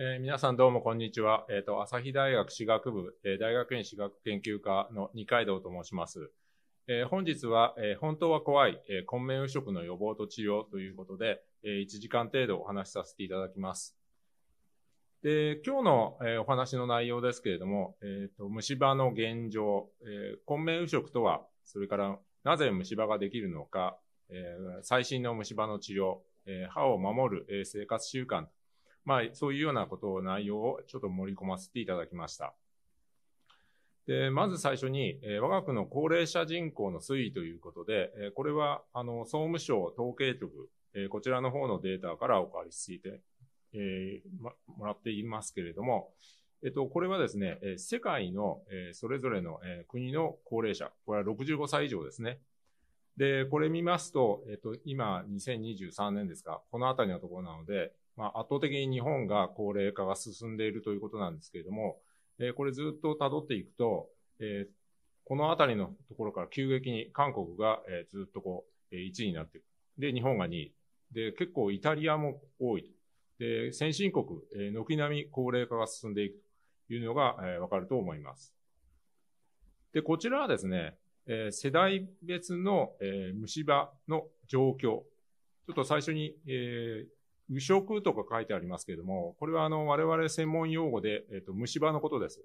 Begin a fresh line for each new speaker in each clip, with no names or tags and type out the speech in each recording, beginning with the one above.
えー、皆さんどうもこんにちは。えっ、ー、と、朝日大学史学部、えー、大学院史学研究科の二階堂と申します。えー、本日は、えー、本当は怖い、えー、混迷右食の予防と治療ということで、えー、1時間程度お話しさせていただきます。で、今日の、えー、お話の内容ですけれども、えっ、ー、と、虫歯の現状、えー、混迷右食とは、それからなぜ虫歯ができるのか、えー、最新の虫歯の治療、えー、歯を守る、えー、生活習慣まあ、そういうようなことを内容をちょっと盛り込ませていただきました。で、まず最初に、えー、我が国の高齢者人口の推移ということで、えー、これは、あの、総務省統計局、えー、こちらの方のデータからお借りしていて、えま、もらっていますけれども、えっと、これはですね、え世界の、えそれぞれの、え国の高齢者、これは65歳以上ですね。で、これ見ますと、えっと、今、2023年ですか、このあたりのところなので、まあ、圧倒的に日本が高齢化が進んでいるということなんですけれども、えー、これずっと辿っていくと、えー、このあたりのところから急激に韓国が、えー、ずっとこう、え1位になっていく。で、日本が2位。で、結構イタリアも多い。で、先進国、えー、軒並み高齢化が進んでいくというのが、えー、わかると思います。で、こちらはですね、えー、世代別の、えー、虫歯の状況。ちょっと最初に、えー、無職とか書いてありますけれども、これはあの、我々専門用語で、えっ、ー、と、虫歯のことです。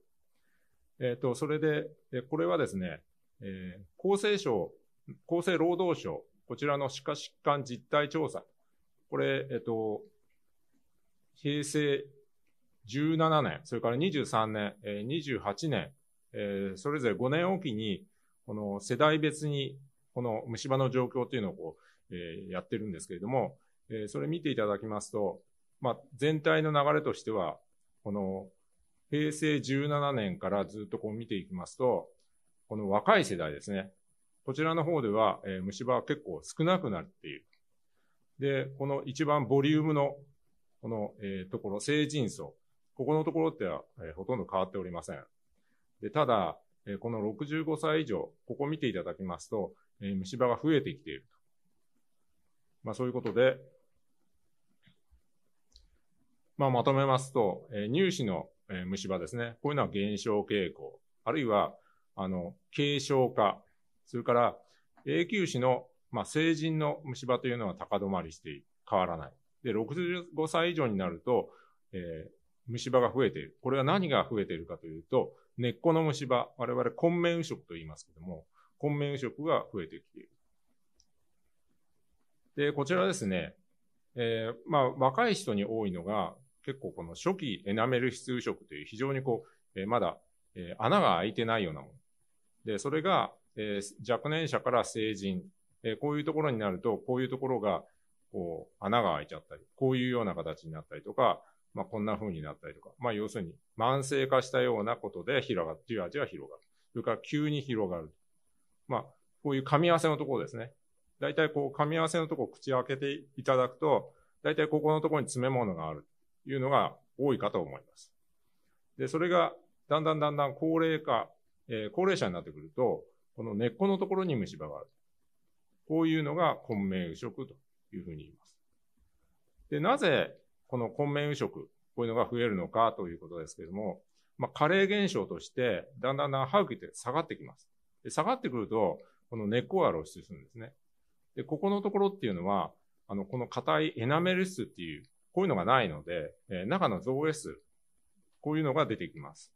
えっ、ー、と、それで、えこれはですね、えー、厚生省、厚生労働省、こちらの歯科疾患実態調査。これ、えっ、と、平成17年、それから23年、えー、28年、えー、それぞれ5年おきに、この世代別に、この虫歯の状況というのをこう、えー、やってるんですけれども、えー、それ見ていただきますと、まあ、全体の流れとしては、この平成17年からずっとこう見ていきますと、この若い世代ですね。こちらの方では、えー、虫歯は結構少なくなっている。で、この一番ボリュームの、この、えー、ところ、成人層。ここのところっては、えー、ほとんど変わっておりません。でただ、えー、この65歳以上、ここ見ていただきますと、えー、虫歯が増えてきていると。まあそういうことで、まあ、まとめますと、えー、乳歯の、えー、虫歯ですね。こういうのは減少傾向。あるいは、あの、軽症化。それから、永久歯の、まあ、成人の虫歯というのは高止まりして変わらない。で、65歳以上になると、えー、虫歯が増えている。これは何が増えているかというと、根っこの虫歯、我々根面右食と言いますけども、根面右食が増えてきている。で、こちらですね、えー、まあ、若い人に多いのが、結構この初期エナメル質移植という非常にこう、えー、まだ、えー、穴が開いてないようなもの。で、それが、えー、若年者から成人、えー、こういうところになると、こういうところが、こう、穴が開いちゃったり、こういうような形になったりとか、まあ、こんな風になったりとか、まあ、要するに、慢性化したようなことで広がる、じわじわ広がる。それから急に広がる。まあ、こういう噛み合わせのところですね。大体こう、噛み合わせのところを口を開けていただくと、大体ここのところに詰め物がある。いうのが多いかと思います。で、それがだんだんだんだん高齢化、えー、高齢者になってくると、この根っこのところに虫歯がある。こういうのが混迷右食というふうに言います。で、なぜこの混迷右食、こういうのが増えるのかということですけれども、まあ、加齢現象として、だんだんだん歯茎って下がってきます。で下がってくると、この根っこが露出するんですね。で、ここのところっていうのは、あの、この硬いエナメル質っていうこういうのがないので、えー、中の増 S、こういうのが出てきます。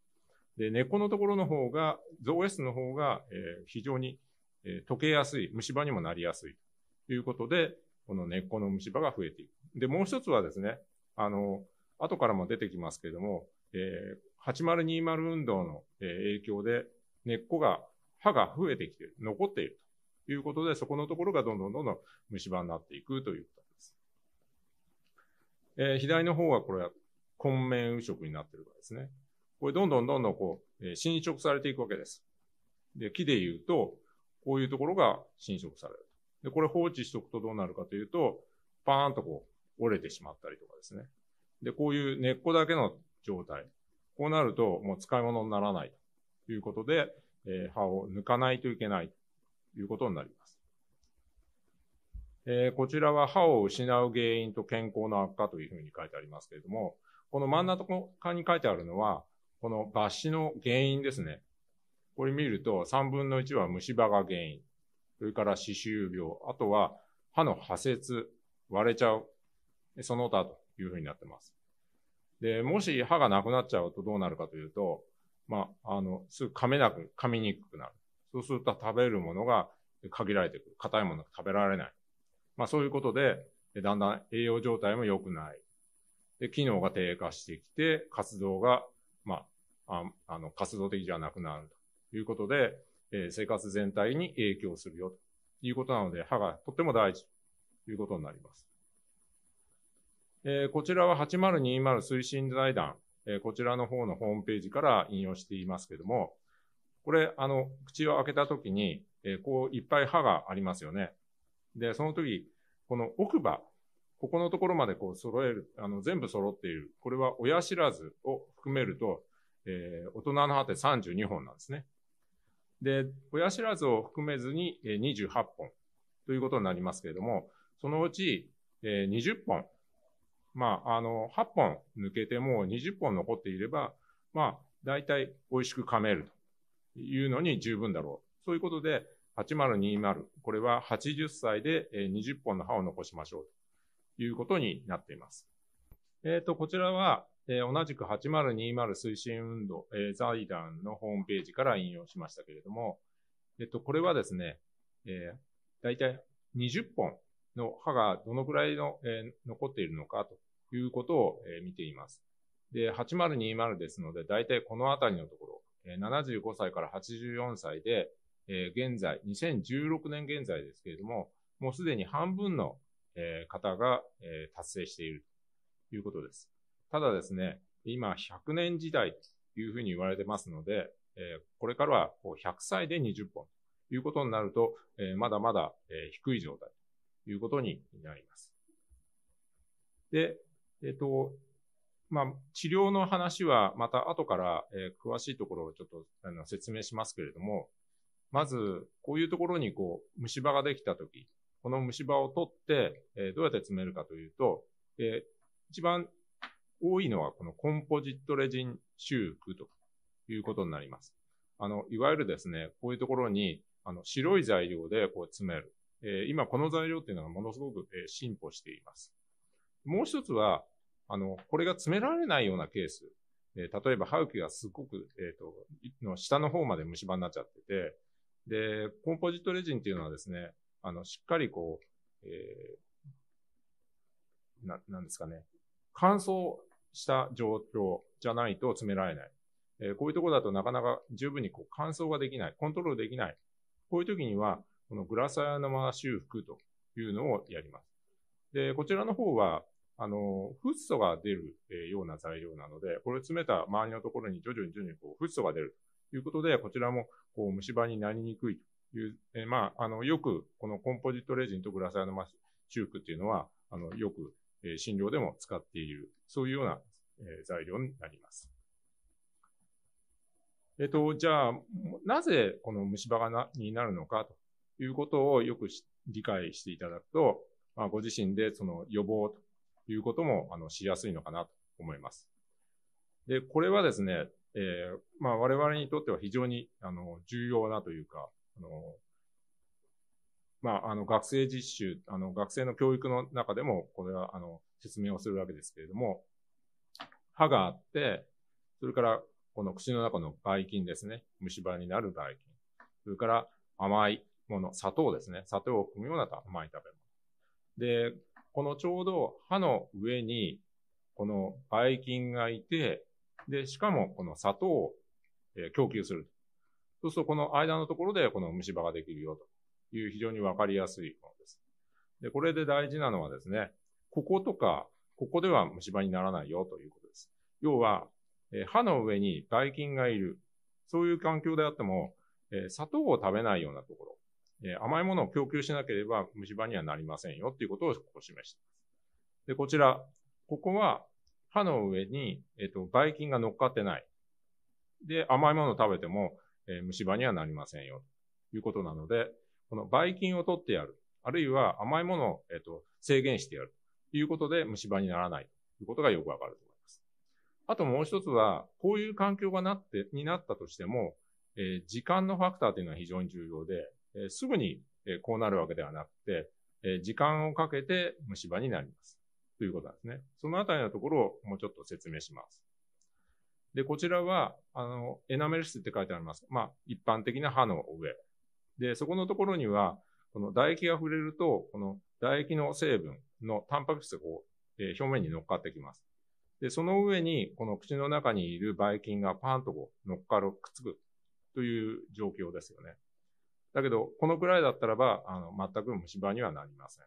で、根っこのところの方が、増 S の方が、えー、非常に、えー、溶けやすい、虫歯にもなりやすいということで、この根っこの虫歯が増えていく。で、もう一つはですね、あの、後からも出てきますけれども、えー、8020運動の、え影響で、根っこが、歯が増えてきている、残っているということで、そこのところがどんどんどんどん虫歯になっていくということ。えー、左の方はこれは根面右色になってるからですね。これどんどんどんどんこう、えー、侵食されていくわけです。で、木で言うと、こういうところが侵食される。で、これ放置しておくとどうなるかというと、パーンとこう、折れてしまったりとかですね。で、こういう根っこだけの状態。こうなると、もう使い物にならないということで、えー、葉を抜かないといけないということになります。えー、こちらは歯を失う原因と健康の悪化というふうに書いてありますけれども、この真ん中に書いてあるのは、この抜歯の原因ですね。これ見ると、3分の1は虫歯が原因。それから歯周病。あとは歯の破折、割れちゃう。その他というふうになってます。で、もし歯がなくなっちゃうとどうなるかというと、まあ、あの、すぐ噛めなく、噛みにくくなる。そうすると食べるものが限られてくる。硬いものが食べられない。まあそういうことで、だんだん栄養状態も良くない。で、機能が低下してきて、活動が、まあ、ああの、活動的じゃなくなるということで、えー、生活全体に影響するよということなので、歯がとっても大事ということになります。えー、こちらは8020推進財団、えー、こちらの方のホームページから引用していますけども、これ、あの、口を開けたときに、えー、こう、いっぱい歯がありますよね。で、その時、この奥歯、ここのところまでこう揃える、あの、全部揃っている。これは親知らずを含めると、えー、大人の歯って32本なんですね。で、親知らずを含めずに28本ということになりますけれども、そのうち、えー、20本、まあ、あの、8本抜けても20本残っていれば、まあ、大体美味しく噛めるというのに十分だろう。そういうことで、8020、これは80歳で20本の歯を残しましょうということになっています。えっ、ー、と、こちらは、えー、同じく8020推進運動、えー、財団のホームページから引用しましたけれども、えっ、と、これはですね、えー、大体20本の歯がどのくらいの、えー、残っているのかということを、えー、見ています。で、8020ですので、大体このあたりのところ、75歳から84歳でえー、現在、2016年現在ですけれども、もうすでに半分の、えー、方が、えー、達成しているということです。ただですね、今100年時代というふうに言われてますので、えー、これからはこう100歳で20本ということになると、えー、まだまだ、えー、低い状態ということになります。で、えっ、ー、と、まあ、治療の話はまた後から、えー、詳しいところをちょっとあの説明しますけれども、まず、こういうところにこう、虫歯ができたとき、この虫歯を取って、えー、どうやって詰めるかというと、えー、一番多いのはこのコンポジットレジン修復ということになります。あの、いわゆるですね、こういうところに、あの、白い材料でこう詰める。えー、今この材料っていうのがものすごく、えー、進歩しています。もう一つは、あの、これが詰められないようなケース。えー、例えば歯茎がすごく、えっ、と、の下の方まで虫歯になっちゃってて、で、コンポジットレジンっていうのはですね、あの、しっかりこう、えー、な、なんですかね、乾燥した状況じゃないと詰められない。えー、こういうとこだとなかなか十分にこう乾燥ができない、コントロールできない。こういう時には、このグラサヤま修復というのをやります。で、こちらの方は、あの、フッ素が出るような材料なので、これを詰めた周りのところに徐々に徐々にこうフッ素が出るということで、こちらもこう虫歯になりにくいという、えまあ、あの、よく、このコンポジットレジンとグラサイドマスチュークっていうのは、あの、よく、え診療でも使っている、そういうような、え材料になります。えっと、じゃあ、なぜこの虫歯がな、になるのかということをよく理解していただくと、まあ、ご自身でその予防ということも、あの、しやすいのかなと思います。で、これはですね、えー、まあ、我々にとっては非常に、あの、重要なというか、あの、まあ、あの、学生実習、あの、学生の教育の中でも、これは、あの、説明をするわけですけれども、歯があって、それから、この口の中の外菌ですね。虫歯になる外菌。それから、甘いもの、砂糖ですね。砂糖を含むような甘い食べ物。で、このちょうど歯の上に、この外菌がいて、で、しかもこの砂糖を供給する。そうするとこの間のところでこの虫歯ができるよという非常にわかりやすいものです。で、これで大事なのはですね、こことか、ここでは虫歯にならないよということです。要は、歯の上に外菌がいる。そういう環境であっても、砂糖を食べないようなところ、甘いものを供給しなければ虫歯にはなりませんよということをここ示しています。で、こちら、ここは歯の上に、えっ、と、ばい菌が乗っかってない。で、甘いものを食べても、えー、虫歯にはなりませんよ。ということなので、このばい菌を取ってやる。あるいは甘いものを、えっ、と、制限してやる。ということで、虫歯にならない。ということがよくわかると思います。あともう一つは、こういう環境がなって、になったとしても、えー、時間のファクターというのは非常に重要で、えー、すぐに、えー、こうなるわけではなくて、えー、時間をかけて虫歯になります。ということなんですね。そのあたりのところをもうちょっと説明します。で、こちらは、あの、エナメル質って書いてあります。まあ、一般的な歯の上。で、そこのところには、この唾液が触れると、この唾液の成分のタンパク質がえー、表面に乗っかってきます。で、その上に、この口の中にいるばい菌がパーンとこう、乗っかる、くっつくという状況ですよね。だけど、このくらいだったらば、あの、全く虫歯にはなりません。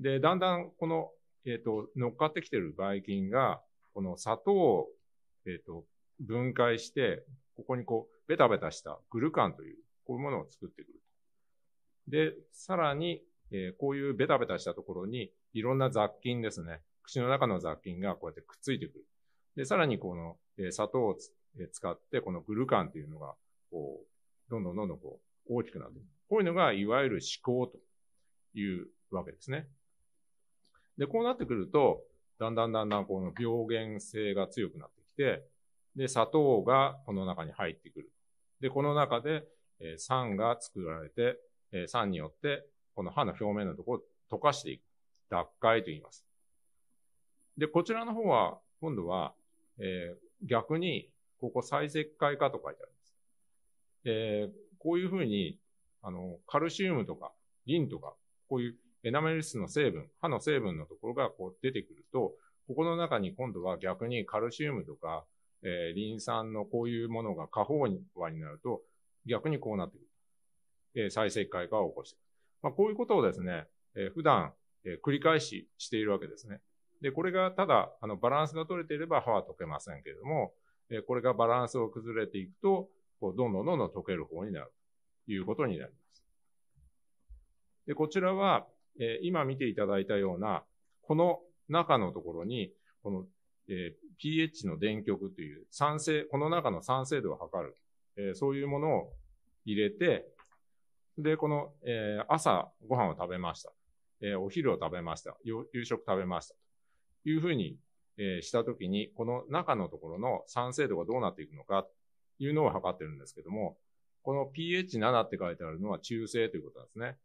で、だんだん、このえっ、ー、と、乗っかってきてるばい菌が、この砂糖を、えっ、ー、と、分解して、ここにこう、ベタベタしたグルカンという、こういうものを作ってくる。で、さらに、えー、こういうベタベタしたところに、いろんな雑菌ですね。口の中の雑菌がこうやってくっついてくる。で、さらにこの、え砂糖をえ使って、このグルカンというのが、こう、どんどんどんどんこう、大きくなっていく。こういうのが、いわゆる思考というわけですね。で、こうなってくると、だんだんだんだんこの病原性が強くなってきて、で、砂糖がこの中に入ってくる。で、この中で、えー、酸が作られて、えー、酸によって、この歯の表面のところを溶かしていく。脱解と言います。で、こちらの方は、今度は、えー、逆に、ここ再石灰化と書いてあります。えー、こういうふうに、あの、カルシウムとか、リンとか、こういうエナメル質の成分、歯の成分のところがこう出てくると、ここの中に今度は逆にカルシウムとか、えー、リン酸のこういうものが過に、和になると、逆にこうなってくる。えー、再石灰化を起こしてくる。まあ、こういうことをですね、えー、普段、え繰り返ししているわけですね。で、これがただ、あの、バランスが取れていれば歯は溶けませんけれども、えこれがバランスを崩れていくと、こう、どんどんどんどん溶ける方になるということになります。で、こちらは、えー、今見ていただいたような、この中のところに、この、えー、pH の電極という酸性、この中の酸性度を測る、えー、そういうものを入れて、で、この、えー、朝ご飯を食べました。えー、お昼を食べました。夕食食べました。というふうに、えー、したときに、この中のところの酸性度がどうなっていくのか、いうのを測ってるんですけども、この pH7 って書いてあるのは中性ということなんですね。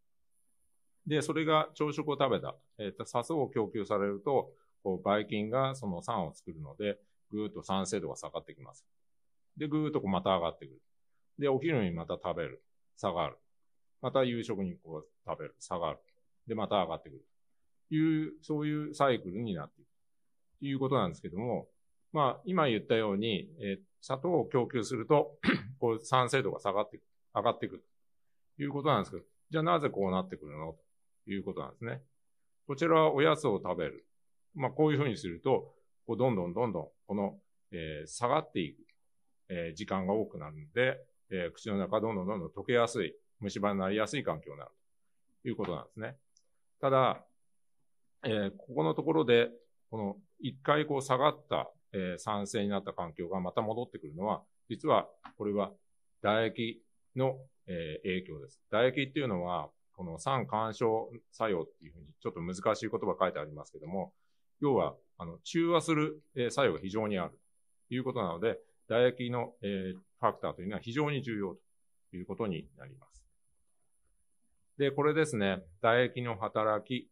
で、それが朝食を食べた、えっ、ー、と、砂糖を供給されると、こう、ばい菌がその酸を作るので、ぐーっと酸性度が下がってきます。で、ぐーっとこうまた上がってくる。で、お昼にまた食べる。下がる。また夕食にこう食べる。下がる。で、また上がってくる。いう、そういうサイクルになっていく。ということなんですけども、まあ、今言ったように、えー、砂糖を供給するとこう、酸性度が下がって、上がってくる。ということなんですけど、じゃあなぜこうなってくるのいうことなんですね。こちらはおやつを食べる。まあ、こういうふうにすると、こうどんどんどんどん、この、えー、下がっていく、えー、時間が多くなるので、えー、口の中どんどんどんどん溶けやすい、虫歯になりやすい環境になるということなんですね。ただ、えー、ここのところで、この一回こう下がった、えー、酸性になった環境がまた戻ってくるのは、実はこれは唾液の、えー、影響です。唾液っていうのは、この酸干渉作用っていうふうに、ちょっと難しい言葉書いてありますけども、要は、あの、中和する作用が非常にあるということなので、唾液の、えファクターというのは非常に重要ということになります。で、これですね、唾液の働き。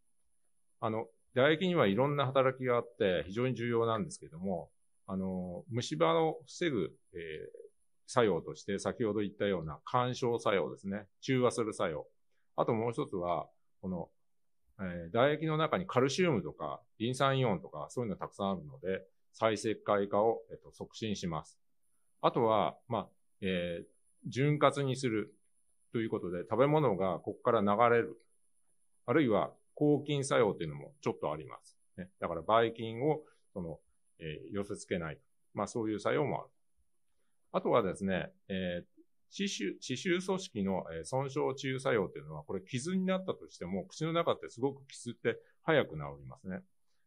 あの、唾液にはいろんな働きがあって非常に重要なんですけども、あの、虫歯を防ぐ、えー、作用として先ほど言ったような干渉作用ですね。中和する作用。あともう一つは、この、えー、唾液の中にカルシウムとか、リン酸イオンとか、そういうのがたくさんあるので、再石灰化を、えっと、促進します。あとは、まあ、えー、潤滑にするということで、食べ物がここから流れる。あるいは、抗菌作用というのもちょっとあります。ね、だから、ばい菌を、その、えー、寄せ付けない。まあ、そういう作用もある。あとはですね、えー、刺繍、刺繍組織の、え損傷治癒作用というのは、これ傷になったとしても、口の中ってすごく傷って早く治りますね。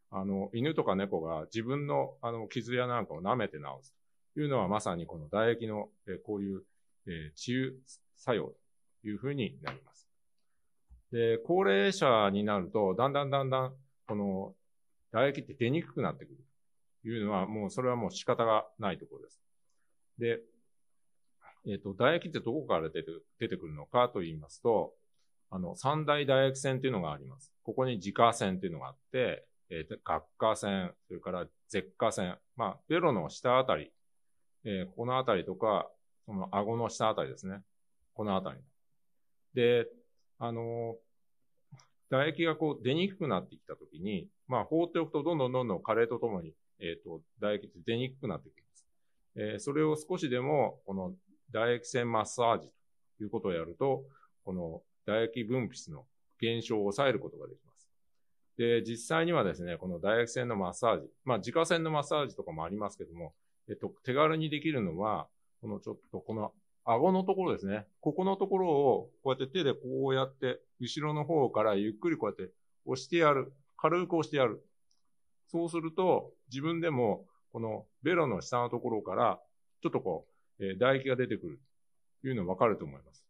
あの、犬とか猫が自分のあの傷やなんかを舐めて治すというのは、まさにこの唾液の、えこういう、え治癒作用というふうになります。で、高齢者になると、だんだんだんだん、この、唾液って出にくくなってくる。というのは、もうそれはもう仕方がないところです。で、えっ、ー、と、唾液ってどこから出て出てくるのかと言いますと、あの、三大唾液腺というのがあります。ここに自家腺というのがあって、えー、学科腺、それから舌下腺、まあ、ベロの下あたり、えー、このあたりとか、その顎の下あたりですね。このあたり。で、あの唾液がこう出にくくなってきたときに、まあ、放っておくとどんどんどんどん加齢とともに、えっ、ー、と、唾液って出にくくなってきます。えー、それを少しでも、この唾液腺マッサージということをやると、この唾液分泌の減少を抑えることができます。で、実際にはですね、この唾液腺のマッサージ、まあ、自家腺のマッサージとかもありますけども、えっと、手軽にできるのは、このちょっと、この顎のところですね。ここのところを、こうやって手でこうやって、後ろの方からゆっくりこうやって押してやる。軽く押してやる。そうすると、自分でも、このベロの下のところから、ちょっとこう、え唾液が出てくるというのわかると思います。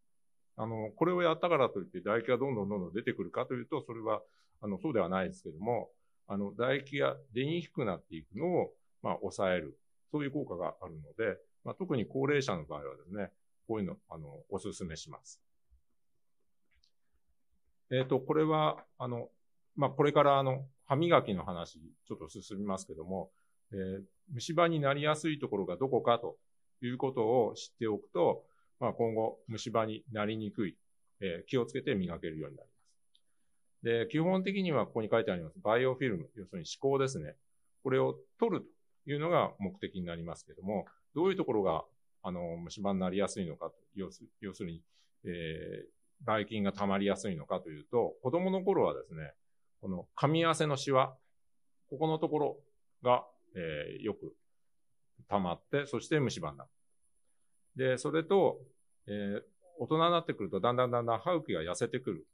あの、これをやったからといって唾液がどんどんどんどん出てくるかというと、それは、あの、そうではないですけども、あの、唾液が出にくくなっていくのを、まあ、抑える。そういう効果があるので、まあ、特に高齢者の場合はですね、こういうの、あの、お勧めします。えっ、ー、と、これは、あの、まあ、これからあの、歯磨きの話、ちょっと進みますけども、えー、虫歯になりやすいところがどこかということを知っておくと、まあ、今後虫歯になりにくい、えー、気をつけて磨けるようになります。で、基本的にはここに書いてあります、バイオフィルム、要するに歯垢ですね。これを取るというのが目的になりますけども、どういうところが、あの、虫歯になりやすいのか要す、要するに、えー、唾菌が溜まりやすいのかというと、子供の頃はですね、この噛み合わせのシワ、ここのところが、えー、よく溜まって、そして虫歯になる。で、それと、えー、大人になってくると、だんだんだんだん歯茎が痩せてくる。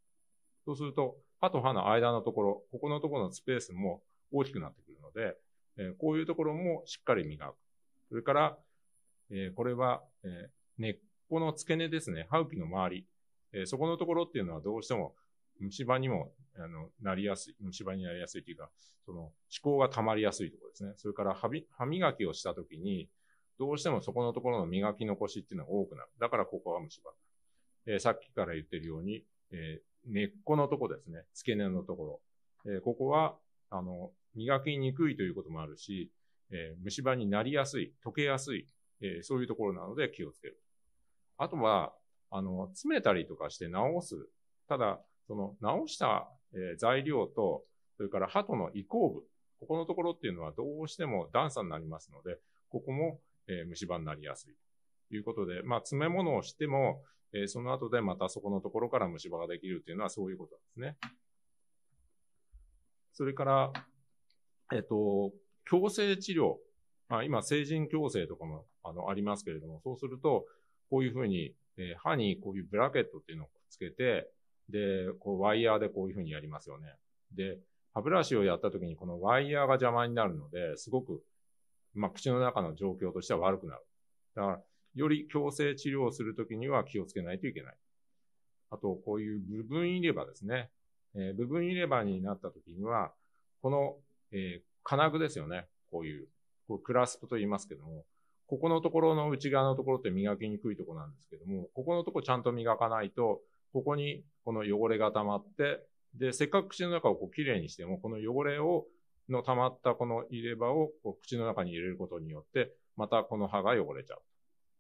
そうすると、歯と歯の間のところ、ここのところのスペースも大きくなってくるので、えー、こういうところもしっかり磨く。それから、えー、これは、えー、根っこの付け根ですね、歯茎の周り。えー、そこのところっていうのはどうしても虫歯にも、あの、なりやすい、虫歯になりやすいというか、その、思考が溜まりやすいところですね。それから、歯磨きをしたときに、どうしてもそこのところの磨き残しっていうのが多くなる。だからここは虫歯。えー、さっきから言ってるように、えー、根っこのとこですね。付け根のところ。えー、ここは、あの、磨きにくいということもあるし、えー、虫歯になりやすい、溶けやすい、えー、そういうところなので気をつける。あとは、あの、詰めたりとかして治す。ただ、その直した、え材料と、それから鳩の移行部、ここのところっていうのはどうしても段差になりますので、ここも、え虫歯になりやすい。ということで、まあ、詰め物をしても、えその後でまたそこのところから虫歯ができるっていうのはそういうことなんですね。それから、えっと、矯正治療。まあ、今、成人矯正とかも、あの、ありますけれども、そうすると、こういうふうに、え歯にこういうブラケットっていうのをくっつけて、で、こうワイヤーでこういうふうにやりますよね。で、歯ブラシをやった時にこのワイヤーが邪魔になるので、すごく、まあ、口の中の状況としては悪くなる。だから、より強制治療をするときには気をつけないといけない。あと、こういう部分入れ歯ですね。えー、部分入れ歯になったときには、この、えー、金具ですよね。こういう、こうクラスプと言いますけども、ここのところの内側のところって磨きにくいところなんですけども、ここのところちゃんと磨かないと、ここにこの汚れが溜まって、で、せっかく口の中をこうきれいにしても、この汚れを、の溜まったこの入れ歯をこう口の中に入れることによって、またこの歯が汚れちゃう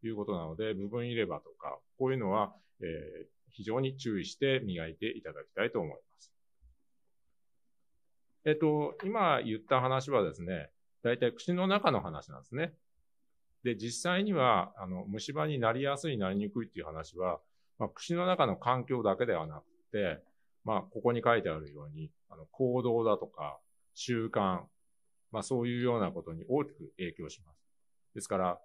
ということなので、部分入れ歯とか、こういうのは、えー、非常に注意して磨いていただきたいと思います。えっと、今言った話はですね、大体口の中の話なんですね。で、実際には、あの、虫歯になりやすい、なりにくいっていう話は、まあ、口の中の環境だけではなくて、まあ、ここに書いてあるように、あの、行動だとか、習慣、まあ、そういうようなことに大きく影響します。ですから、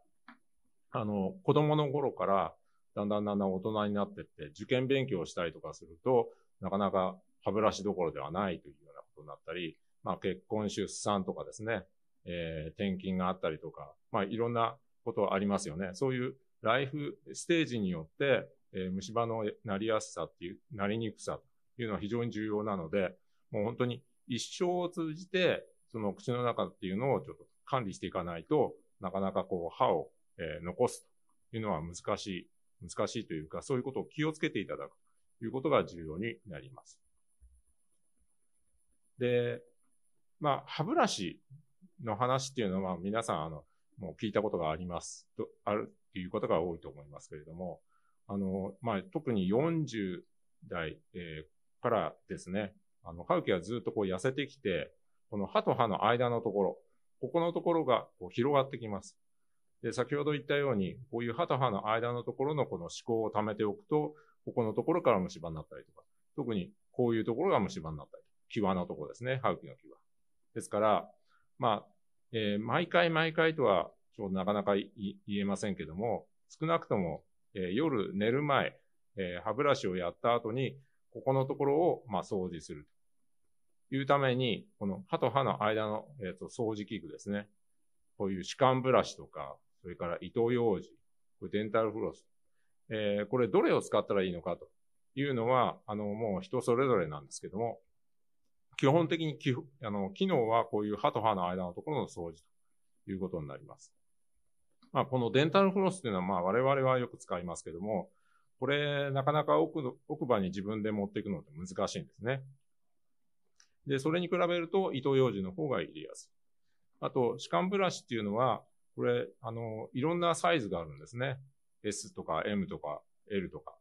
あの、子供の頃から、だんだんだんだん大人になってって、受験勉強したりとかすると、なかなか歯ブラシどころではないというようなことになったり、まあ、結婚、出産とかですね、えー、転勤があったりとか、まあ、いろんなことありますよね。そういうライフステージによって、えー、虫歯のなりやすさっていう、なりにくさというのは非常に重要なので、もう本当に一生を通じて、その口の中っていうのをちょっと管理していかないとなかなかこう歯を、えー、残すというのは難しい、難しいというか、そういうことを気をつけていただくということが重要になります。で、まあ、歯ブラシの話っていうのは皆さん、あの、もう聞いたことがあります、と、あるっていうことが多いと思いますけれども、あの、まあ、特に40代、えー、からですね、あの、歯茎はずっとこう痩せてきて、この歯と歯の間のところ、ここのところがこう広がってきます。で、先ほど言ったように、こういう歯と歯の間のところのこの思考を溜めておくと、ここのところから虫歯になったりとか、特にこういうところが虫歯になったり、際のところですね、歯茎の際。ですから、まあ、えー、毎回毎回とは、ちょっとなかなか言えませんけども、少なくともえ夜寝る前、え歯ブラシをやった後に、ここのところを、ま掃除するというために、この歯と歯の間の、えー、と掃除器具ですね。こういう歯間ブラシとか、それから糸用紙、これデンタルフロス。えー、これどれを使ったらいいのかというのは、あの、もう人それぞれなんですけども、基本的にきあの機能はこういう歯と歯の間のところの掃除ということになります。まあ、このデンタルフロスというのは、まあ、我々はよく使いますけども、これ、なかなか奥の奥歯に自分で持っていくのって難しいんですね。で、それに比べると、糸用紙の方が入れやすい。あと、歯間ブラシっていうのは、これ、あの、いろんなサイズがあるんですね。S とか M とか L とか。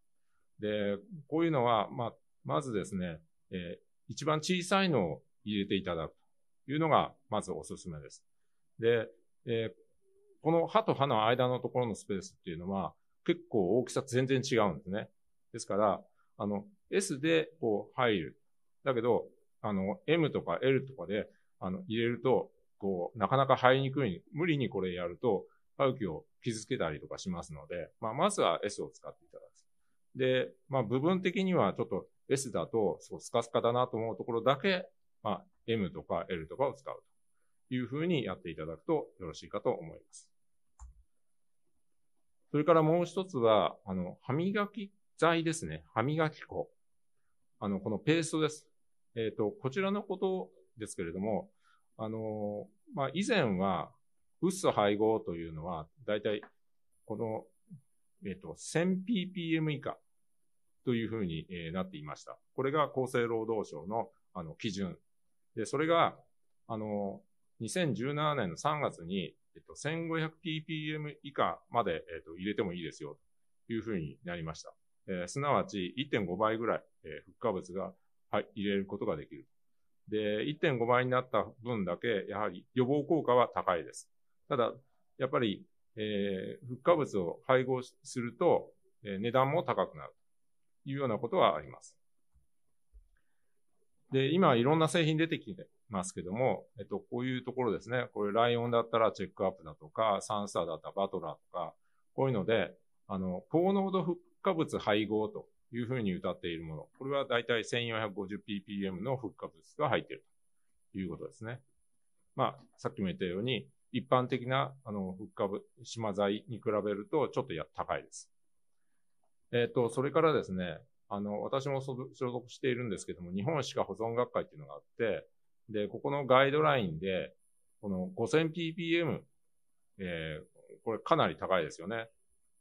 で、こういうのは、まあ、まずですね、えー、一番小さいのを入れていただくというのが、まずおすすめです。で、えー、この歯と歯の間のところのスペースっていうのは、結構大きさ全然違うんですね。ですから、あの、S でこう入る。だけど、あの、M とか L とかで、あの、入れると、こう、なかなか入りにくい。無理にこれやると、歯茎を傷つけたりとかしますので、まあ、まずは S を使っていただく。で、まあ、部分的にはちょっと S だと、そう、スカスカだなと思うところだけ、まあ、M とか L とかを使うというふうにやっていただくとよろしいかと思います。それからもう一つは、あの、歯磨き剤ですね。歯磨き粉。あの、このペーストです。えっ、ー、と、こちらのことですけれども、あの、まあ、以前は、ウッ素配合というのは、だいたい、この、えっ、ー、と、1000ppm 以下というふうに、えなっていました。これが厚生労働省の、あの、基準。で、それが、あの、2017年の3月に、えっと、1500ppm 以下まで、えっと、入れてもいいですよ、というふうになりました。えー、すなわち1.5倍ぐらい、えー、復化物が、はい、入れることができる。で、1.5倍になった分だけ、やはり予防効果は高いです。ただ、やっぱり、えー、復化物を配合すると、えー、値段も高くなるというようなことはあります。で、今いろんな製品出てきてますけども、えっと、こういうところですね。これ、ライオンだったらチェックアップだとか、サンサーだったらバトラーとか、こういうので、あの、高濃度復化物配合というふうに歌っているもの。これはだいたい 1450ppm の復化物が入っているということですね。まあ、さっきも言ったように、一般的な、あの、復化物、島材に比べると、ちょっとや、高いです。えっ、と、それからですね、あの、私も所属しているんですけども、日本歯科保存学会っていうのがあって、で、ここのガイドラインで、この 5000ppm、えー、これかなり高いですよね。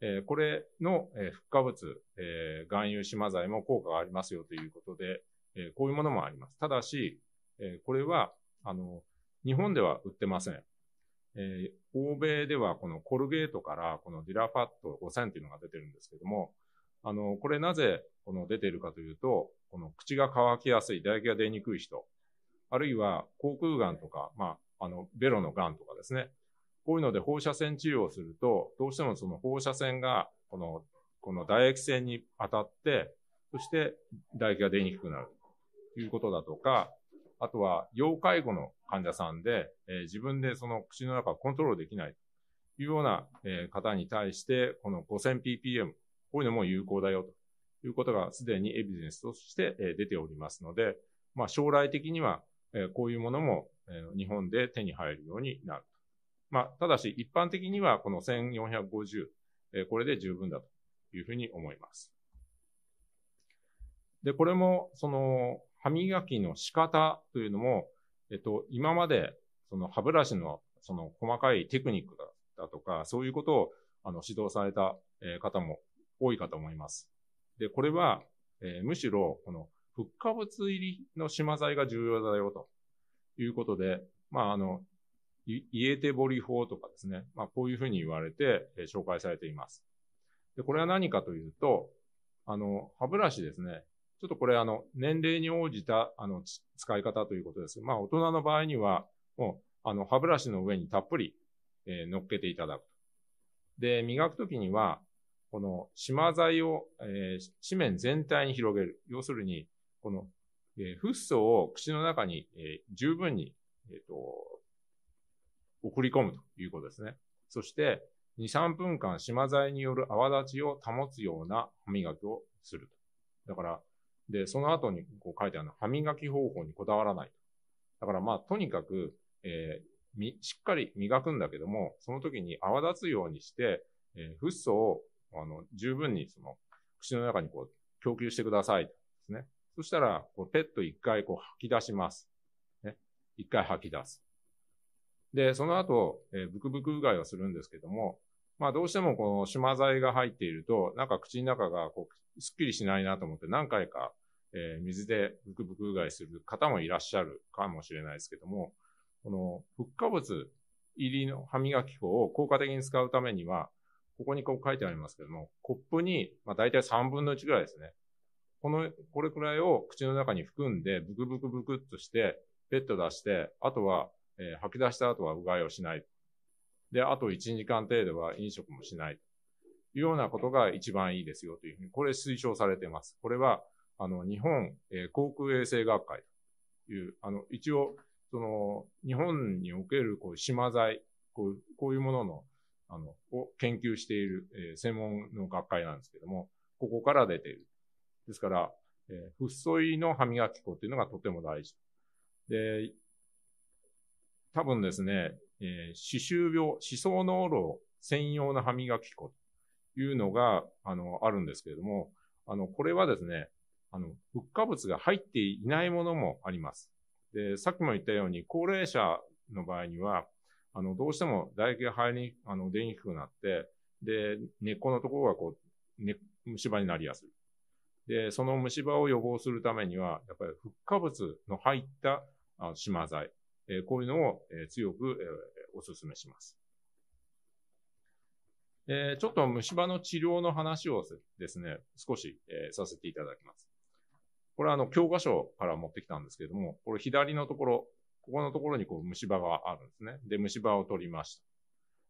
えー、これの、えー、復化物、えー、含有島剤も効果がありますよということで、えー、こういうものもあります。ただし、えー、これは、あの、日本では売ってません。えー、欧米ではこのコルゲートからこのディラファット5000っていうのが出てるんですけども、あの、これなぜ、この出ているかというと、この口が乾きやすい、唾液が出にくい人、あるいは口腔癌とか、まあ、あの、ベロの癌とかですね。こういうので放射線治療をすると、どうしてもその放射線が、この、この唾液腺に当たって、そして唾液が出にくくなるということだとか、あとは、要介護の患者さんで、えー、自分でその口の中をコントロールできないというような、えー、方に対して、この 5000ppm、こういうのも有効だよということがすでにエビデンスとして出ておりますので、まあ、将来的にはこういうものも日本で手に入るようになる。まあ、ただし一般的にはこの1450、これで十分だというふうに思います。で、これもその歯磨きの仕方というのも、えっと、今までその歯ブラシのその細かいテクニックだとか、そういうことをあの指導された方も多いかと思います。で、これは、えー、むしろ、この、復化物入りの島材が重要だよ、ということで、まあ、あの、イエテボリ法とかですね、まあ、こういうふうに言われて、えー、紹介されています。で、これは何かというと、あの、歯ブラシですね。ちょっとこれ、あの、年齢に応じた、あの、使い方ということです。まあ、大人の場合には、もう、あの、歯ブラシの上にたっぷり、えー、乗っけていただくと。で、磨くときには、この島材を、えー、紙面全体に広げる。要するに、この、えー、フッ素を口の中に、えー、十分に、えっ、ー、と、送り込むということですね。そして、2、3分間島材による泡立ちを保つような歯磨きをするだから、で、その後にこう書いてあるのは、歯磨き方法にこだわらない。だからまあ、とにかく、えー、み、しっかり磨くんだけども、その時に泡立つようにして、えー、フッ素をあの、十分にその、口の中にこう、供給してください。ですね。そしたら、こうペット一回こう吐き出します。ね。一回吐き出す。で、その後、えー、ブクブクうがいをするんですけども、まあどうしてもこの島剤が入っていると、なんか口の中がこう、すっきりしないなと思って何回か、えー、水でブクブクうがいする方もいらっしゃるかもしれないですけども、この、復化物入りの歯磨き粉を効果的に使うためには、ここにこう書いてありますけども、コップに、まあ、大体3分の1ぐらいですね。この、これくらいを口の中に含んで、ブクブクブクっとして、ペット出して、あとは、えー、吐き出した後はうがいをしない。で、あと1、時間程度は飲食もしない。いうようなことが一番いいですよというふうに、これ推奨されています。これは、あの、日本、えー、航空衛生学会という、あの、一応、その、日本における、こう、島材、こうこういうもののあの、を研究している、えー、専門の学会なんですけども、ここから出ている。ですから、えー、フッ素入りの歯磨き粉っていうのがとても大事。で、多分ですね、えー、歯周病、歯槽膿漏専用の歯磨き粉というのが、あの、あるんですけれども、あの、これはですね、あの、物化物が入っていないものもあります。で、さっきも言ったように、高齢者の場合には、あの、どうしても唾液が入りに、あの、出にくくなって、で、根っこのところがこう、ね、虫歯になりやすい。で、その虫歯を予防するためには、やっぱり復化物の入ったあの、島剤、えー、こういうのを、えー、強く、えー、お勧めします。えー、ちょっと虫歯の治療の話をですね、少し、えー、させていただきます。これはあの、教科書から持ってきたんですけれども、これ左のところ、ここのところにこう虫歯があるんですね。で、虫歯を取りました。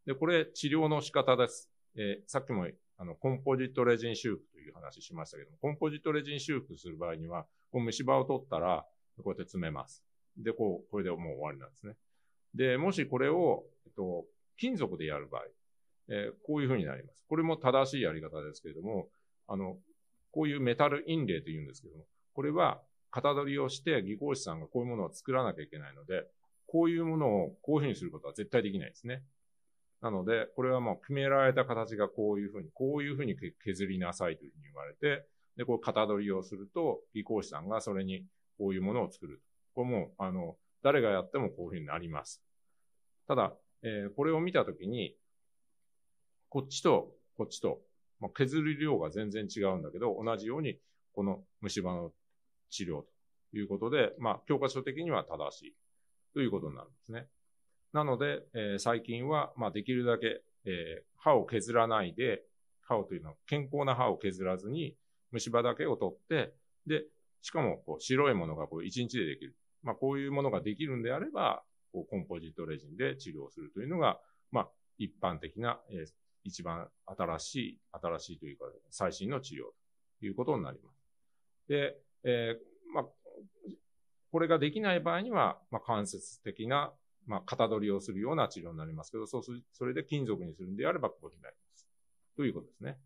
で、これ治療の仕方です。えー、さっきもあの、コンポジットレジン修復という話しましたけども、コンポジットレジン修復する場合には、こう虫歯を取ったら、こうやって詰めます。で、こう、これでもう終わりなんですね。で、もしこれを、えっと、金属でやる場合、えー、こういうふうになります。これも正しいやり方ですけれども、あの、こういうメタルインレイというんですけども、これは、型取りをして、技工士さんがこういうものを作らなきゃいけないので、こういうものをこういうふうにすることは絶対できないですね。なので、これはもう決められた形がこういうふうに、こういうふうに削りなさいというふうに言われて、で、こう、型取りをすると、技工士さんがそれにこういうものを作る。これも、あの、誰がやってもこういうふうになります。ただ、えー、これを見たときに、こっちと、こっちと、まあ、削る量が全然違うんだけど、同じように、この虫歯の治療ということで、まあ、教科書的には正しいということになるんですね。なので、えー、最近は、まあ、できるだけ、えー、歯を削らないで、歯をというのは健康な歯を削らずに、虫歯だけを取って、で、しかもこう白いものがこう1日でできる。まあ、こういうものができるんであれば、こうコンポジットレジンで治療するというのが、まあ、一般的な、えー、一番新しい、新しいというか、最新の治療ということになります。で、えー、まあ、これができない場合には、まあ、間接的な、まあ、型取りをするような治療になりますけど、そうする、それで金属にするんであれば、ここになります。ということですね。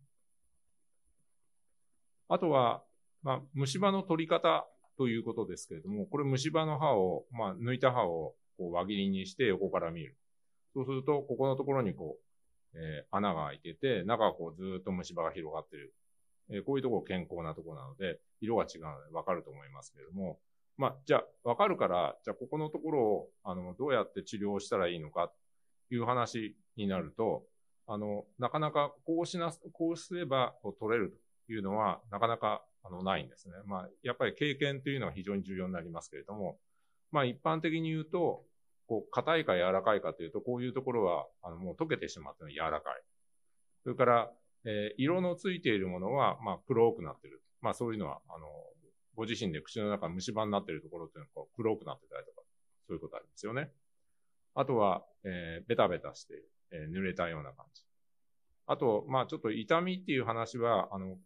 あとは、まあ、虫歯の取り方ということですけれども、これ虫歯の歯を、まあ、抜いた歯をこう輪切りにして横から見る。そうすると、ここのところにこう、えー、穴が開いてて、中はこうずっと虫歯が広がってるえー、こういうとこ健康なとこなので、色が違うのでわかると思いますけれども、まあ、じゃあ、わかるから、じゃあ、ここのところを、あの、どうやって治療したらいいのか、という話になると、あの、なかなか、こうしな、こうすれば取れるというのは、なかなか、あの、ないんですね。まあ、やっぱり経験というのは非常に重要になりますけれども、まあ、一般的に言うと、こう、硬いか柔らかいかというと、こういうところは、あの、もう溶けてしまっての柔らかい。それから、えー、色のついているものは、まあ、黒くなってる。まあ、そういうのは、あの、ご自身で口の中虫歯になってるところっていうのは、こう黒くなってたりとか、そういうことありますよね。あとは、えー、ベタベタして、えー、濡れたような感じ。あと、まあ、ちょっと痛みっていう話は、あの、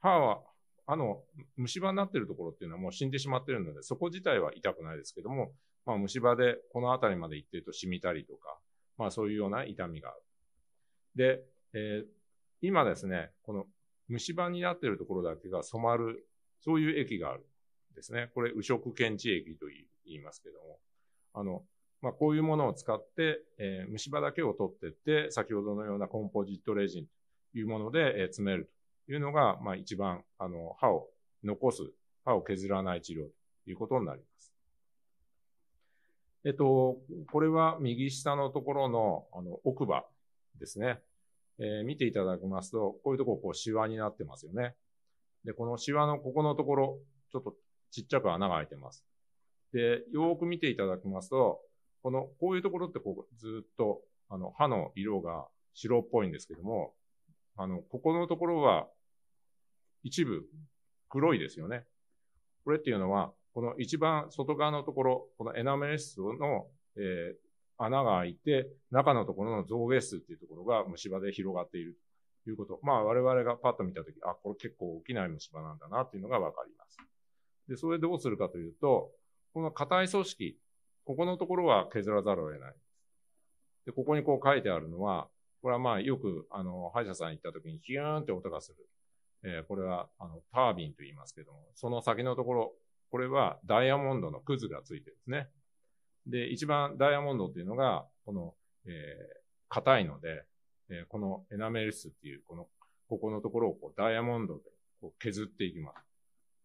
歯は、歯の虫歯になってるところっていうのはもう死んでしまってるので、そこ自体は痛くないですけども、まあ、虫歯でこの辺りまで行ってると染みたりとか、まあ、そういうような痛みがある。で、えー今ですね、この虫歯になっているところだけが染まる、そういう液があるんですね。これ、右色検知液と言いますけども、あの、まあ、こういうものを使って、えー、虫歯だけを取っていって、先ほどのようなコンポジットレジンというもので、えー、詰めるというのが、まあ、一番、あの、歯を残す、歯を削らない治療ということになります。えっと、これは右下のところの、あの、奥歯ですね。えー、見ていただきますと、こういうとここう、シワになってますよね。で、このシワのここのところ、ちょっとちっちゃく穴が開いてます。で、よーく見ていただきますと、この、こういうところってこう、ずっと、あの、歯の色が白っぽいんですけども、あの、ここのところは、一部、黒いですよね。これっていうのは、この一番外側のところ、このエナメル質の、えー、穴が開いて、中のところの造影数っていうところが虫歯で広がっているということ。まあ我々がパッと見たとき、あ、これ結構大きな虫歯なんだなっていうのがわかります。で、それどうするかというと、この硬い組織、ここのところは削らざるを得ない。で、ここにこう書いてあるのは、これはまあよく、あの、歯医者さん行った時にヒューンって音がする。えー、これは、あの、タービンと言いますけども、その先のところ、これはダイヤモンドのくずがついてるんですね。で、一番ダイヤモンドっていうのが、この、えー、硬いので、えー、このエナメル質っていう、この、ここのところをこうダイヤモンドでこう削っていきま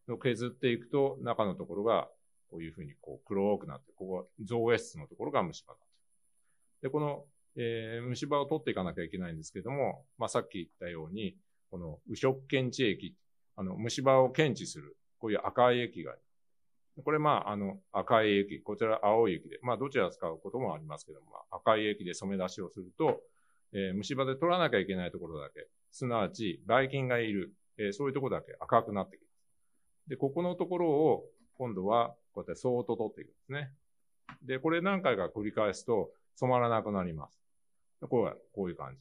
す。削っていくと、中のところが、こういうふうにこう黒くなって、ここは造影質のところが虫歯だと。で、この、えー、虫歯を取っていかなきゃいけないんですけども、まあ、さっき言ったように、この、右食検知液、あの、虫歯を検知する、こういう赤い液があります。これ、まあ、あの、赤い液、こちら青い液で、まあ、どちら使うこともありますけども、赤い液で染め出しをすると、えー、虫歯で取らなきゃいけないところだけ、すなわち、ばい菌がいる、えー、そういうところだけ赤くなってきます。で、ここのところを、今度は、こうやってそーっと取っていくんですね。で、これ何回か繰り返すと、染まらなくなります。こうこういう感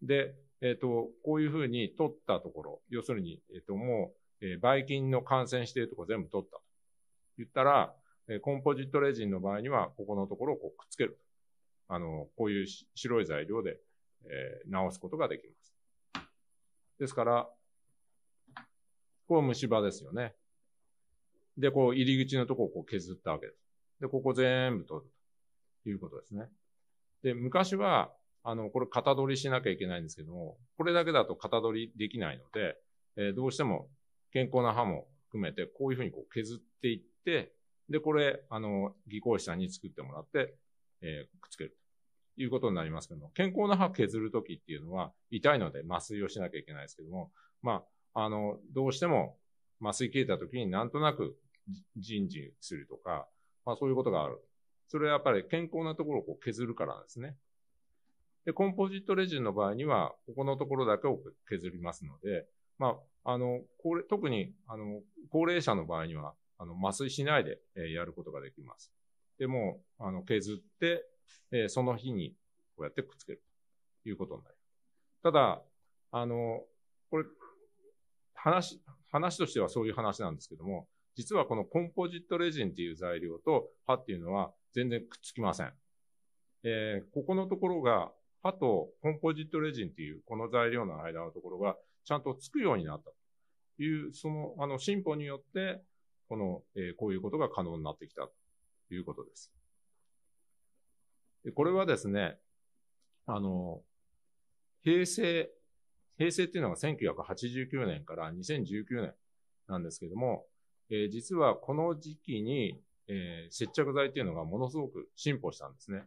じ。で、えっ、ー、と、こういうふうに取ったところ、要するに、えっ、ー、と、もう、えー、ばい菌の感染しているところ全部取った。言ったら、コンポジットレジンの場合には、ここのところをこうくっつける。あの、こういう白い材料で、えー、直すことができます。ですから、こう虫歯ですよね。で、こう入り口のとこをこう削ったわけです。で、ここ全部取るということですね。で、昔は、あの、これ型取りしなきゃいけないんですけども、これだけだと型取りできないので、えー、どうしても健康な歯も含めて、こういうふうにこう削っていって、で、これ、あの、技工士さんに作ってもらって、えー、くっつけるということになりますけども、健康な歯削るときっていうのは、痛いので麻酔をしなきゃいけないですけども、まあ、あの、どうしても麻酔切れたときになんとなく人事するとか、まあそういうことがある。それはやっぱり健康なところをこう削るからですね。で、コンポジットレジンの場合には、ここのところだけを削りますので、まあ、あの、これ、特に、あの、高齢者の場合には、あの、麻酔しないで、えー、やることができます。でも、あの、削って、えー、その日に、こうやってくっつけるということになります。ただ、あの、これ、話、話としてはそういう話なんですけども、実はこのコンポジットレジンっていう材料と歯っていうのは全然くっつきません。えー、ここのところが、歯とコンポジットレジンっていうこの材料の間のところがちゃんとつくようになったという、その、あの、進歩によって、この、えー、こういうことが可能になってきたということです。でこれはですね、あの、平成、平成っていうのが1989年から2019年なんですけども、えー、実はこの時期に、えー、接着剤っていうのがものすごく進歩したんですね。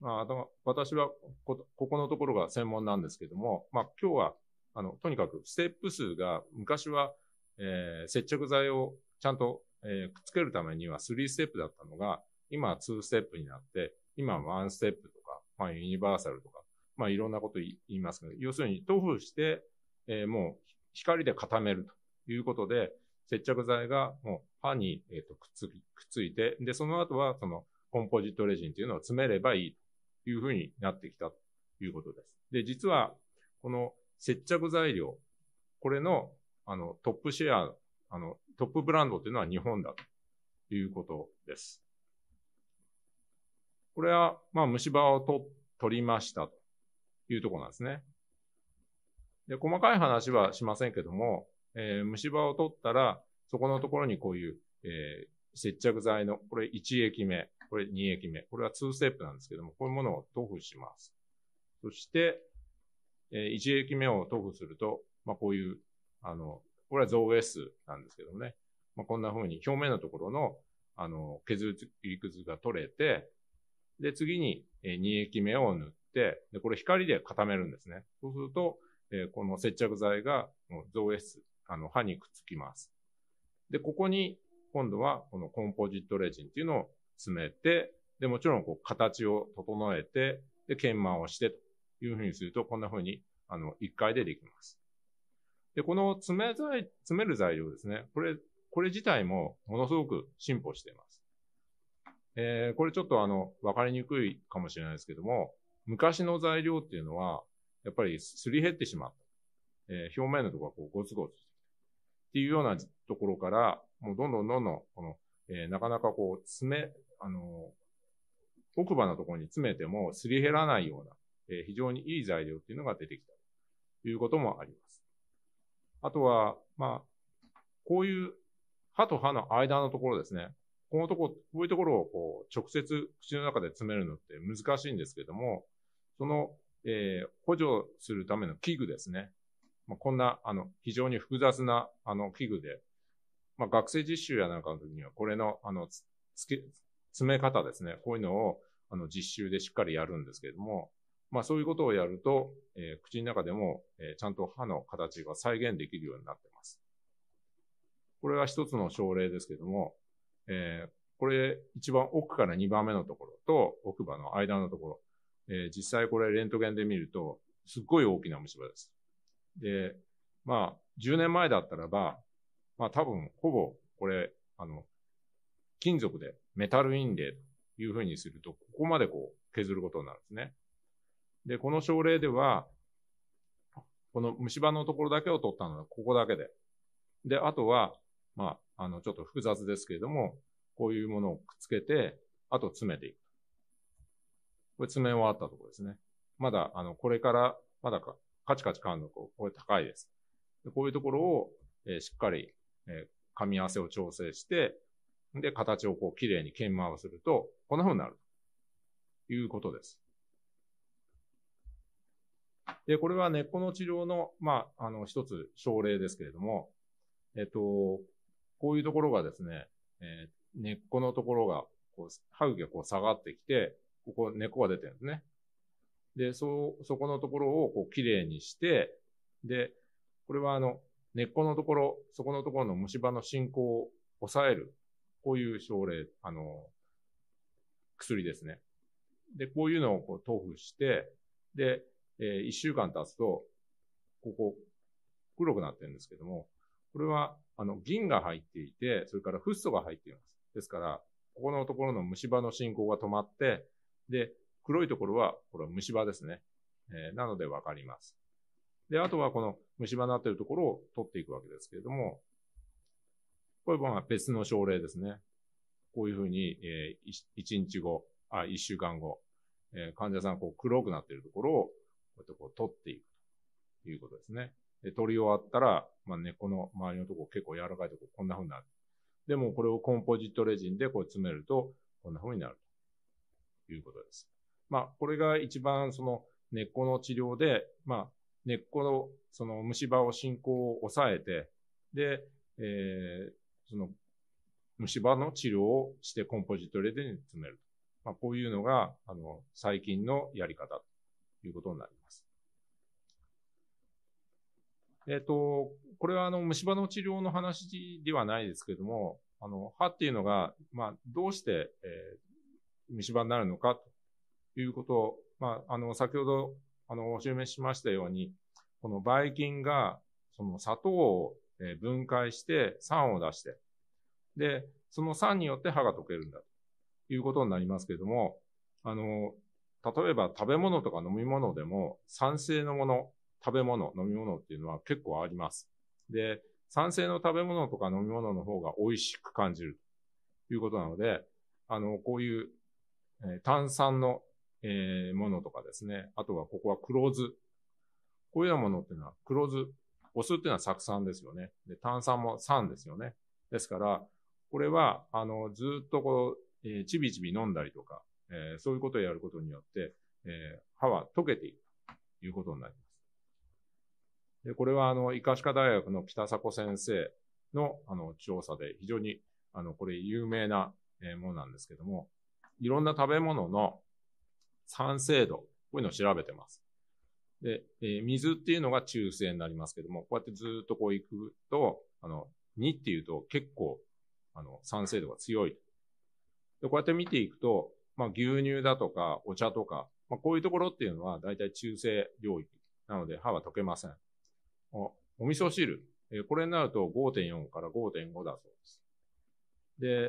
まあ、私はここのところが専門なんですけども、まあ、今日はあの、とにかくステップ数が昔は、えー、接着剤をちゃんと、えー、くっつけるためには3ステップだったのが、今は2ステップになって、今は1ステップとか、まあユニバーサルとか、まあいろんなこと言いますけど、要するに塗布して、えー、もう光で固めるということで、接着剤がもう歯に、えー、とくっつき、くっついて、で、その後はそのコンポジットレジンというのを詰めればいいというふうになってきたということです。で、実は、この接着材料、これの、あの、トップシェア、あの、トップブランドというのは日本だということです。これは、まあ、虫歯をと取りましたというところなんですね。で、細かい話はしませんけども、えー、虫歯を取ったら、そこのところにこういう、えー、接着剤の、これ1液目、これ2液目、これは2ステップなんですけども、こういうものを塗布します。そして、1駅目を塗布すると、まあ、こういう、あの、これは造影数なんですけどもね。まあ、こんな風に表面のところの、あの、削りくずが取れて、で、次に2液目を塗って、で、これ光で固めるんですね。そうすると、えー、この接着剤が造影質、あの、歯にくっつきます。で、ここに、今度はこのコンポジットレジンっていうのを詰めて、で、もちろんこう形を整えて、で、研磨をしてというふうにすると、こんなふうに、あの、1回でできます。で、この詰め材、詰める材料ですね。これ、これ自体もものすごく進歩しています。えー、これちょっとあの、わかりにくいかもしれないですけども、昔の材料っていうのは、やっぱりすり減ってしまった。えー、表面のところがこうゴツゴツっていうようなところから、もうどんどんどんどん、この、えー、なかなかこう、詰め、あの、奥歯のところに詰めてもすり減らないような、え非常にいい材料っていうのが出てきたということもあります。あとは、まあ、こういう歯と歯の間のところですね。このとこ、こういうところをこう直接口の中で詰めるのって難しいんですけども、その、えー、補助するための器具ですね。まあ、こんな、あの、非常に複雑な、あの、器具で、まあ、学生実習やなんかの時には、これの、あの、つけ、詰め方ですね。こういうのを、あの、実習でしっかりやるんですけれども、まあそういうことをやると、えー、口の中でも、えー、ちゃんと歯の形が再現できるようになっています。これは一つの症例ですけども、えー、これ一番奥から2番目のところと奥歯の間のところ、えー、実際これレントゲンで見ると、すっごい大きな虫歯です。で、まあ、10年前だったらば、まあ多分ほぼこれ、あの、金属でメタルインレイというふうにすると、ここまでこう削ることになるんですね。で、この症例では、この虫歯のところだけを取ったのは、ここだけで。で、あとは、まあ、あの、ちょっと複雑ですけれども、こういうものをくっつけて、あと詰めていく。これ詰め終わったところですね。まだ、あの、これから、まだか、カチカチ感度、これ高いです。でこういうところを、えー、しっかり、えー、噛み合わせを調整して、で、形をこう、綺麗に研磨をすると、こんな風になる。いうことです。で、これは根っこの治療の、まあ、あの、一つ症例ですけれども、えっと、こういうところがですね、えー、根っこのところが、こう、歯茎がこう下がってきて、ここ根っこが出てるんですね。で、そ、う、そこのところをこう、きれいにして、で、これはあの、根っこのところ、そこのところの虫歯の進行を抑える、こういう症例、あの、薬ですね。で、こういうのをこう、塗布して、で、えー、1週間経つと、ここ、黒くなってるんですけども、これは、あの、銀が入っていて、それからフッ素が入っています。ですから、ここのところの虫歯の進行が止まって、で、黒いところは、これは虫歯ですね。えー、なのでわかります。で、あとはこの虫歯になっているところを取っていくわけですけれども、これは別の症例ですね。こういうふうに、えー、1日後、あ、1週間後、えー、患者さんこう黒くなっているところをこうやってこう取っていくということですね。で、取り終わったら、まあ、根っこの周りのとこ結構柔らかいとここんな風になる。でもこれをコンポジットレジンでこう詰めると、こんな風になるということです。まあ、これが一番その根っこの治療で、まあ、根っこのその虫歯を進行を抑えて、で、えー、その虫歯の治療をしてコンポジットレジンに詰める。まあ、こういうのが、あの、最近のやり方。いうことになります。えっ、ー、と、これはあの虫歯の治療の話ではないですけれども、あの歯っていうのが、まあ、どうして、えー、虫歯になるのかということを、まあ、あの先ほどあのお示ししましたように、このばい菌がその砂糖を分解して酸を出して、で、その酸によって歯が溶けるんだということになりますけれども、あの、例えば食べ物とか飲み物でも、酸性のもの、食べ物、飲み物っていうのは結構あります。で、酸性の食べ物とか飲み物の方が美味しく感じるということなので、あの、こういう、え炭酸の、えものとかですね、あとはここは黒酢。こういうようなものっていうのは黒酢。お酢っていうのは酢酸ですよね。で、炭酸も酸ですよね。ですから、これは、あの、ずっとこう、えー、ちびちび飲んだりとか、えー、そういうことをやることによって、えー、歯は溶けていくということになります。で、これはあの、医科歯科大学の北迫先生のあの、調査で非常にあの、これ有名なものなんですけども、いろんな食べ物の酸性度、こういうのを調べてます。で、え水っていうのが中性になりますけども、こうやってずっとこう行くと、あの、2っていうと結構、あの、酸性度が強い。で、こうやって見ていくと、まあ、牛乳だとかお茶とか、まあ、こういうところっていうのは大体中性領域なので歯は溶けません。おお味噌汁、えこれになると5.4から5.5だそうで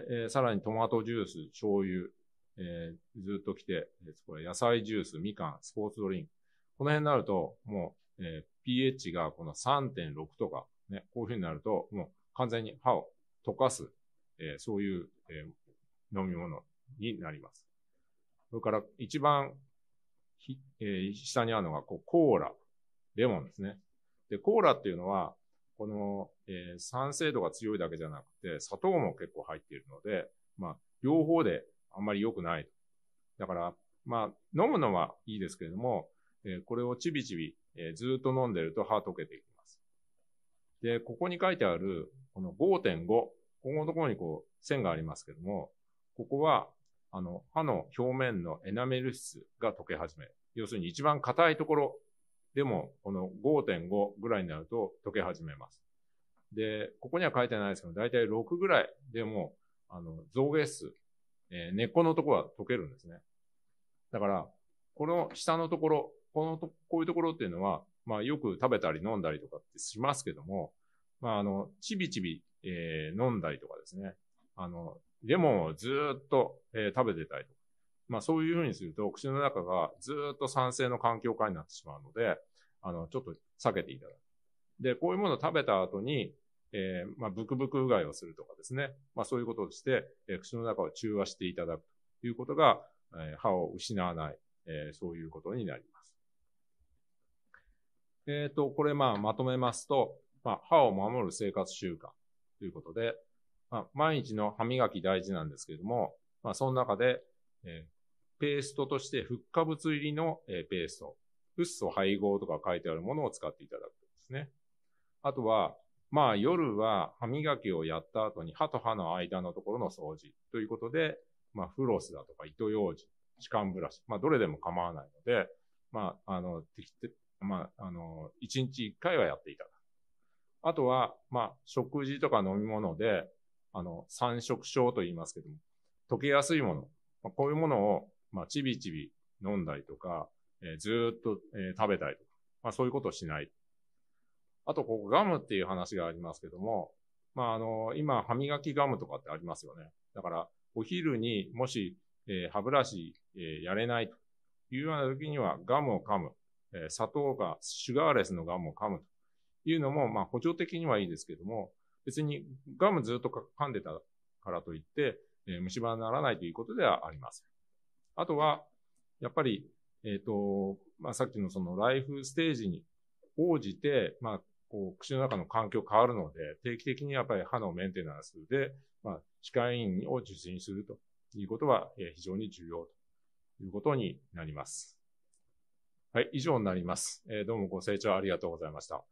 す。で、えさらにトマトジュース、醤油、えー、ずっと来て、えこれ野菜ジュース、みかん、スポーツドリンク。この辺になると、もう、えー、pH がこの3.6とか、ね、こういうふうになると、もう完全に歯を溶かす、えー、そういう、えー、飲み物になります。それから一番ひ、えー、下にあるのがこうコーラ、レモンですね。で、コーラっていうのは、この、えー、酸性度が強いだけじゃなくて、砂糖も結構入っているので、まあ、両方であんまり良くない。だから、まあ、飲むのはいいですけれども、えー、これをちびちび、えー、ずっと飲んでると歯溶けていきます。で、ここに書いてある、この5.5、ここのところにこう、線がありますけども、ここは、あの、歯の表面のエナメル質が溶け始める。要するに一番硬いところでも、この5.5ぐらいになると溶け始めます。で、ここには書いてないですけど、だいたい6ぐらいでも、あの、増減数、えー、根っこのところは溶けるんですね。だから、この下のところ、このと、こういうところっていうのは、まあよく食べたり飲んだりとかってしますけども、まああの、ちびちび、えー、飲んだりとかですね、あの、レモンをずっと、えー、食べてたりとか。まあそういうふうにすると、口の中がずっと酸性の環境下になってしまうので、あの、ちょっと避けていただく。で、こういうものを食べた後に、えー、まあ、ブクブクうがいをするとかですね。まあそういうことをして、えー、口の中を中和していただくということが、えー、歯を失わない、えー、そういうことになります。えっ、ー、と、これまあまとめますと、まあ、歯を守る生活習慣ということで、まあ、毎日の歯磨き大事なんですけれども、まあ、その中で、えー、ペーストとして、復化物入りの、えー、ペースト、フッ素配合とか書いてあるものを使っていただくんですね。あとは、まあ夜は歯磨きをやった後に歯と歯の間のところの掃除ということで、まあフロスだとか糸用紙、歯間ブラシ、まあどれでも構わないので、まああの、適当、まああの、1日1回はやっていただく。あとは、まあ食事とか飲み物で、あの、三色症と言いますけども、溶けやすいもの、まあ、こういうものを、まあ、ちびちび飲んだりとか、えー、ずっと、えー、食べたりとか、まあ、そういうことをしない。あと、ここガムっていう話がありますけども、まあ、あの、今、歯磨きガムとかってありますよね。だから、お昼にもし、えー、歯ブラシ、えー、やれないというような時には、ガムを噛む。え砂糖が、シュガーレスのガムを噛むというのも、まあ、補助的にはいいですけども、別にガムずっと噛んでたからといって、えー、虫歯にならないということではありません。あとは、やっぱり、えっ、ー、と、まあ、さっきのそのライフステージに応じて、まあ、こう、口の中の環境変わるので、定期的にやっぱり歯のメンテナンスで、まあ、歯科医院を受診するということは、えー、非常に重要ということになります。はい、以上になります。えー、どうもご清聴ありがとうございました。